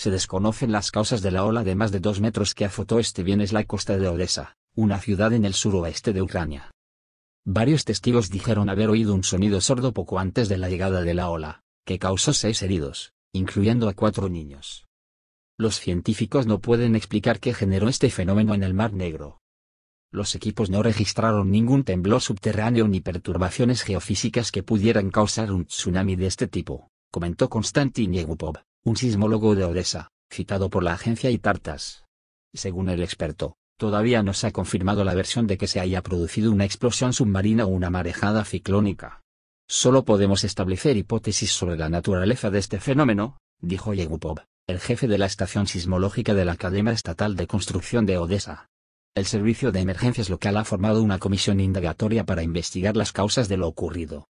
Se desconocen las causas de la ola de más de dos metros que azotó este viernes la costa de Odessa, una ciudad en el suroeste de Ucrania. Varios testigos dijeron haber oído un sonido sordo poco antes de la llegada de la ola, que causó seis heridos, incluyendo a cuatro niños. Los científicos no pueden explicar qué generó este fenómeno en el Mar Negro. Los equipos no registraron ningún temblor subterráneo ni perturbaciones geofísicas que pudieran causar un tsunami de este tipo, comentó Konstantin Yegupov, un sismólogo de Odessa, citado por la agencia Itartas. Según el experto, todavía no se ha confirmado la versión de que se haya producido una explosión submarina o una marejada ciclónica. Solo podemos establecer hipótesis sobre la naturaleza de este fenómeno, dijo Yegupov, el jefe de la estación sismológica de la Academia Estatal de Construcción de Odessa. El Servicio de Emergencias Local ha formado una comisión indagatoria para investigar las causas de lo ocurrido,